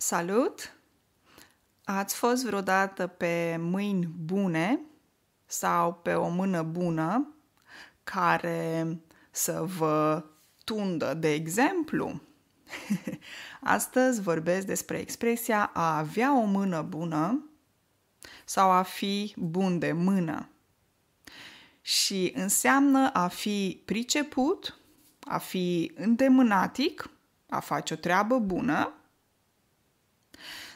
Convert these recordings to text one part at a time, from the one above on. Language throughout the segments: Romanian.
Salut! Ați fost vreodată pe mâini bune sau pe o mână bună care să vă tundă, de exemplu? Astăzi vorbesc despre expresia a avea o mână bună sau a fi bun de mână. Și înseamnă a fi priceput, a fi îndemânatic, a face o treabă bună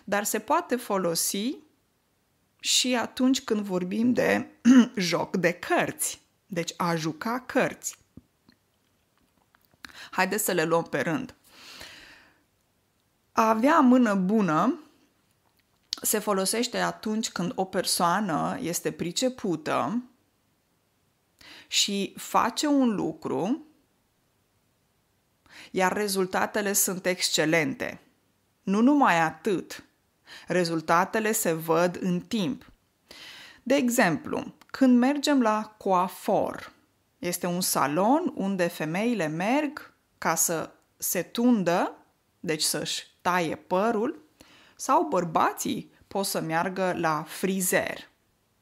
dar se poate folosi și atunci când vorbim de joc de cărți. Deci a juca cărți. Haideți să le luăm pe rând. A avea mână bună se folosește atunci când o persoană este pricepută și face un lucru, iar rezultatele sunt excelente. Nu numai atât, Rezultatele se văd în timp. De exemplu, când mergem la coafor, este un salon unde femeile merg ca să se tundă, deci să-și taie părul, sau bărbații pot să meargă la frizer,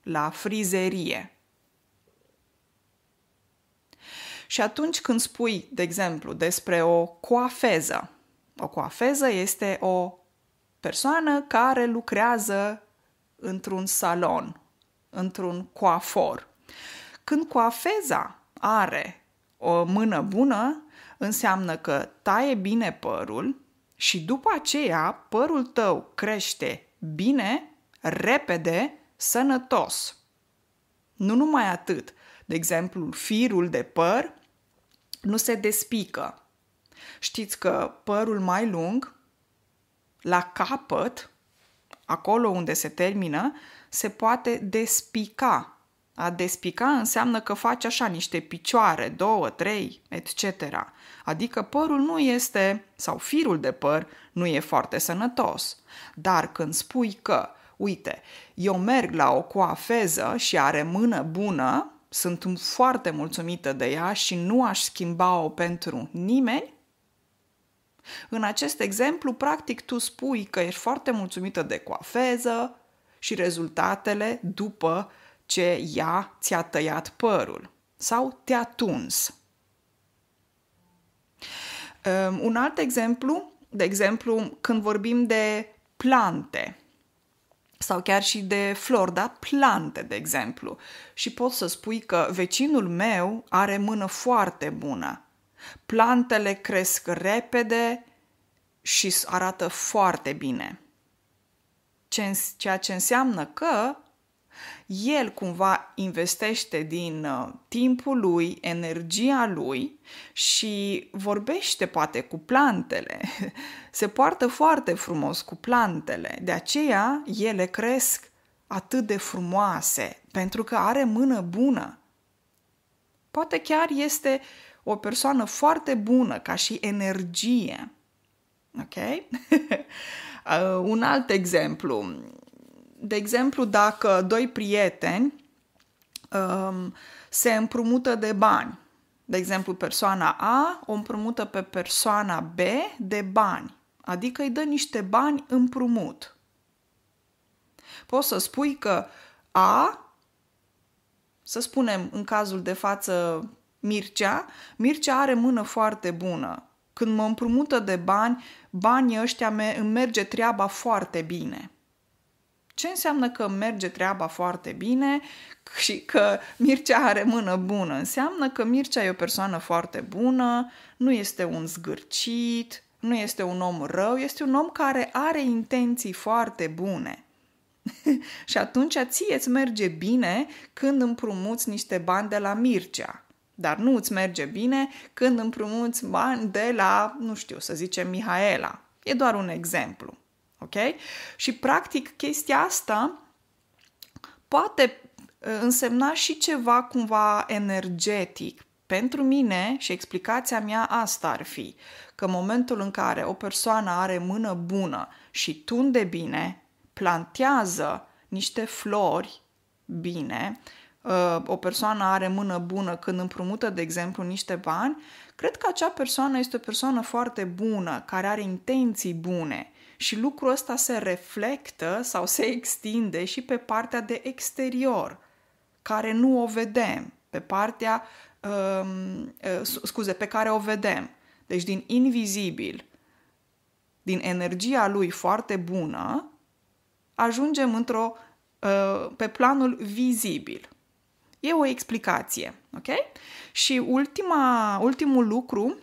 la frizerie. Și atunci când spui, de exemplu, despre o coafeză, o coafeză este o persoană care lucrează într-un salon, într-un coafor. Când coafeza are o mână bună, înseamnă că taie bine părul și după aceea părul tău crește bine, repede, sănătos. Nu numai atât. De exemplu, firul de păr nu se despică. Știți că părul mai lung la capăt, acolo unde se termină, se poate despica. A despica înseamnă că faci așa niște picioare, două, trei, etc. Adică părul nu este, sau firul de păr, nu e foarte sănătos. Dar când spui că, uite, eu merg la o coafeză și are mână bună, sunt foarte mulțumită de ea și nu aș schimba-o pentru nimeni, în acest exemplu, practic, tu spui că ești foarte mulțumită de coafeză și rezultatele după ce ea ți-a tăiat părul sau te-a tuns. Um, un alt exemplu, de exemplu, când vorbim de plante sau chiar și de flori, da? Plante, de exemplu. Și pot să spui că vecinul meu are mână foarte bună Plantele cresc repede și arată foarte bine. Ceea ce înseamnă că el cumva investește din uh, timpul lui, energia lui și vorbește poate cu plantele. Se poartă foarte frumos cu plantele, de aceea ele cresc atât de frumoase, pentru că are mână bună. Poate chiar este o persoană foarte bună ca și energie. Ok? Uh, un alt exemplu. De exemplu, dacă doi prieteni um, se împrumută de bani, de exemplu, persoana A o împrumută pe persoana B de bani, adică îi dă niște bani împrumut. Poți să spui că A, să spunem în cazul de față Mircea, Mircea are mână foarte bună. Când mă împrumută de bani, banii ăștia me- îmi merge treaba foarte bine. Ce înseamnă că merge treaba foarte bine și că Mircea are mână bună? Înseamnă că Mircea e o persoană foarte bună, nu este un zgârcit, nu este un om rău, este un om care are intenții foarte bune. și atunci ție îți merge bine când împrumuți niște bani de la Mircea. Dar nu îți merge bine când împrumuți bani de la, nu știu, să zicem Mihaela. E doar un exemplu. Ok? Și practic chestia asta poate uh, însemna și ceva cumva energetic. Pentru mine și explicația mea asta ar fi că momentul în care o persoană are mână bună și tunde bine, plantează niște flori bine, Uh, o persoană are mână bună când împrumută, de exemplu, niște bani, cred că acea persoană este o persoană foarte bună, care are intenții bune și lucrul ăsta se reflectă sau se extinde și pe partea de exterior, care nu o vedem, pe partea, um, uh, scuze, pe care o vedem. Deci din invizibil, din energia lui foarte bună, ajungem într-o, uh, pe planul vizibil. E o explicație, ok? Și ultima, ultimul lucru,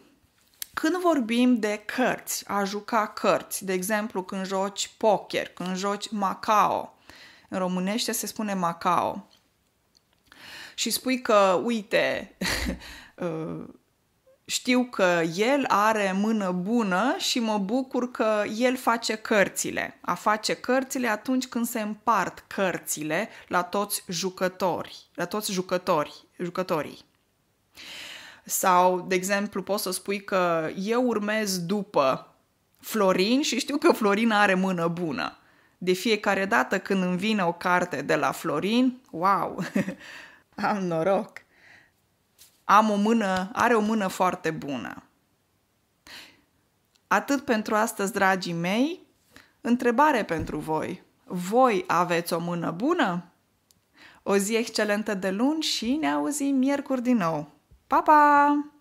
când vorbim de cărți, a juca cărți, de exemplu când joci poker, când joci macao, în românește se spune macao, și spui că, uite, uh, știu că el are mână bună și mă bucur că el face cărțile. A face cărțile atunci când se împart cărțile la toți jucători, la toți jucători, jucătorii. Sau, de exemplu, poți să spui că eu urmez după Florin și știu că Florin are mână bună. De fiecare dată când îmi vine o carte de la Florin, wow, am noroc! Am o mână, are o mână foarte bună. Atât pentru astăzi, dragii mei. Întrebare pentru voi. Voi aveți o mână bună? O zi excelentă de luni și ne auzim miercuri din nou. Pa, pa!